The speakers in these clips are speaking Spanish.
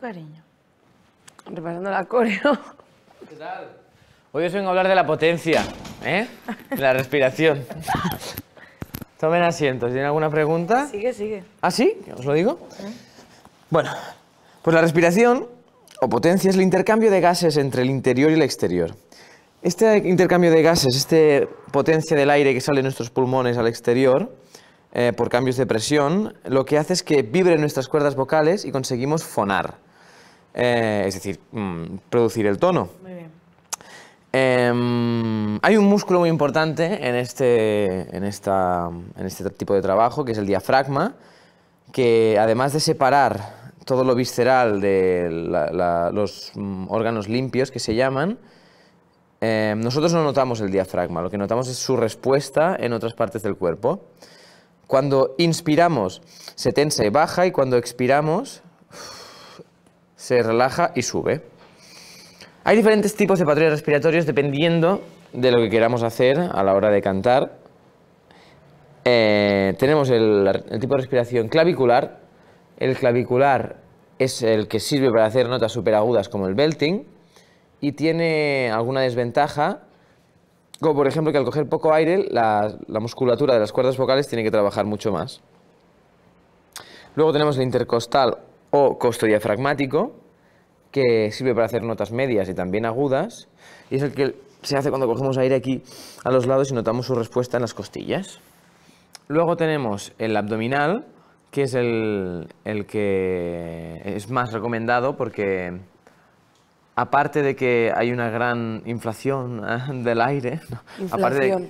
cariño? repasando la coreo. ¿Qué tal? Hoy os vengo a hablar de la potencia, ¿eh? la respiración. Tomen asiento. ¿Tienen alguna pregunta? Sigue, sigue. ¿Ah, sí? ¿Os lo digo? Bueno, pues la respiración o potencia es el intercambio de gases entre el interior y el exterior. Este intercambio de gases, esta potencia del aire que sale de nuestros pulmones al exterior, eh, por cambios de presión, lo que hace es que vibren nuestras cuerdas vocales y conseguimos fonar, eh, es decir, mm, producir el tono. Em, hay un músculo muy importante en este, en, este tipo de trabajo, que es el diafragma, que además de separar todo lo visceral de los mm, órganos limpios que se llaman, em, nosotros no notamos el diafragma, lo que notamos es su respuesta en otras partes del cuerpo. Cuando inspiramos se tensa y baja y cuando expiramos se relaja y sube. Hay diferentes tipos de patrones respiratorios dependiendo de lo que queramos hacer a la hora de cantar. Eh, tenemos el, el tipo de respiración clavicular. El clavicular es el que sirve para hacer notas superagudas como el belting y tiene alguna desventaja por ejemplo que al coger poco aire, la, musculatura de las cuerdas vocales tiene que trabajar mucho más. Luego tenemos el intercostal o diafragmático, que sirve para hacer notas medias y también agudas, y es el que se hace cuando cogemos aire aquí a los lados y notamos su respuesta en las costillas. Luego tenemos el abdominal, que es el que es más recomendado porque aparte de que hay una gran inflación ah, del aire, Aparte,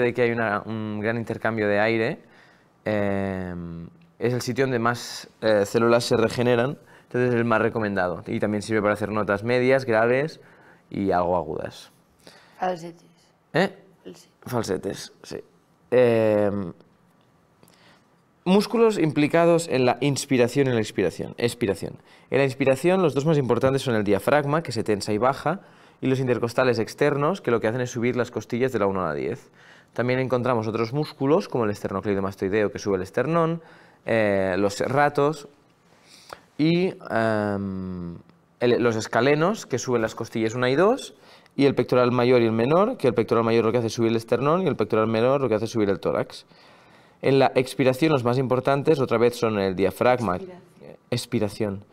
de, que hay un gran intercambio de aire, eh, es el sitio donde más eh, células se regeneran, entonces es el más recomendado. Y también sirve para hacer notas medias, graves y algo agudas. Falsetes. ¿Eh? Falsetes, sí. Eh, Músculos implicados en la inspiración y la expiración. expiración. En la inspiración los dos más importantes son el diafragma, que se tensa y baja, y los intercostales externos, que lo que hacen es subir las costillas de la 1 a la 10. También encontramos otros músculos, como el esternocleidomastoideo, que sube el esternón, eh, los serratos y em, los escalenos, que suben las costillas 1 y 2, y el pectoral mayor y el menor, que el pectoral mayor lo que hace es subir el esternón y el pectoral menor lo que hace es subir el tórax. En la expiración los más importantes otra vez son el diafragma, expiración,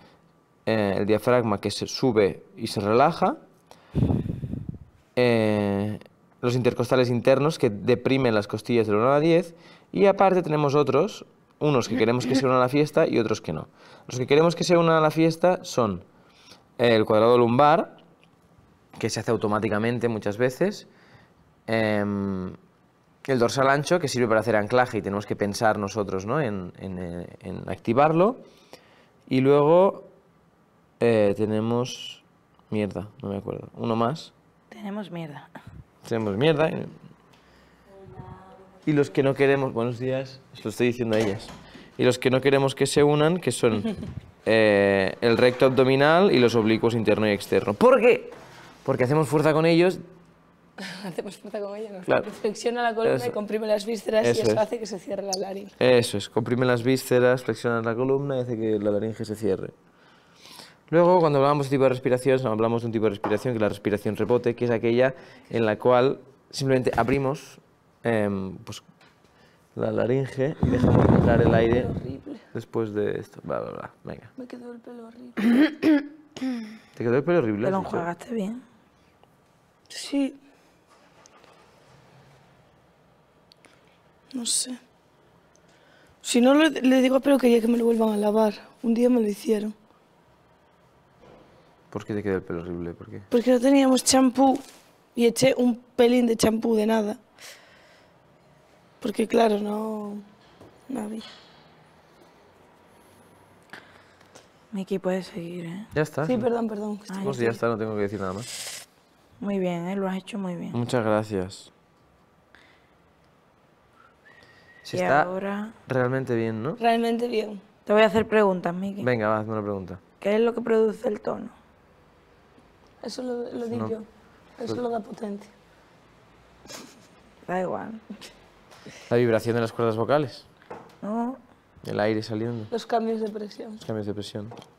eh, el diafragma que se sube y se relaja, eh, los intercostales internos que deprimen las costillas del 1 a 10 y aparte tenemos otros, unos que queremos que se unan a la fiesta y otros que no. Los que queremos que se unan a la fiesta son el cuadrado lumbar, que se hace automáticamente muchas veces, eh, el dorsal ancho que sirve para hacer anclaje y tenemos que pensar nosotros ¿no? en, eh, activarlo. Y luego eh, tenemos mierda, no me acuerdo. Uno más. Tenemos mierda. Tenemos mierda. Eh. Y, los que no queremos, buenos días, Esto lo estoy diciendo a ellas. Y los que no queremos que se unan, que son el recto abdominal y los oblicuos interno y externo. ¿Por qué? Porque hacemos fuerza con ellos Hacemos fuerza con ella, nos flexiona la columna y comprime las vísceras y eso hace que se cierre la laringe. Eso es, comprime las vísceras, flexiona la columna y hace que la laringe se cierre. Luego, cuando hablamos de tipo de respiración, hablamos de un tipo de respiración que es la respiración rebote, que es aquella en la cual simplemente abrimos em, pues, la laringe y dejamos entrar el aire después de esto. Bla, bla, Venga. Me quedó el pelo horrible. ¿Te quedó el pelo horrible? Te lo enjuagaste bien. Sí. No sé. Si no, le, le digo a quería que me lo vuelvan a lavar. Un día me lo hicieron. ¿Por qué te queda el pelo horrible? ¿Por qué? Porque no teníamos champú y eché un pelín de champú de nada. Porque claro, no, no había. Miki, puedes seguir, ¿eh? Ya está. Sí, perdón, perdón. ya está, no tengo que decir nada más. Muy bien, ¿eh? lo has hecho muy bien. Muchas gracias. Si ahora... realmente bien, ¿no? Realmente bien. Te voy a hacer preguntas, Miki. Venga, hazme una pregunta. ¿Qué es lo que produce el tono? Eso lo, digo yo. Eso pues lo da potencia. Da igual. La vibración de las cuerdas vocales. No. El aire saliendo. Los cambios de presión. Los cambios de presión.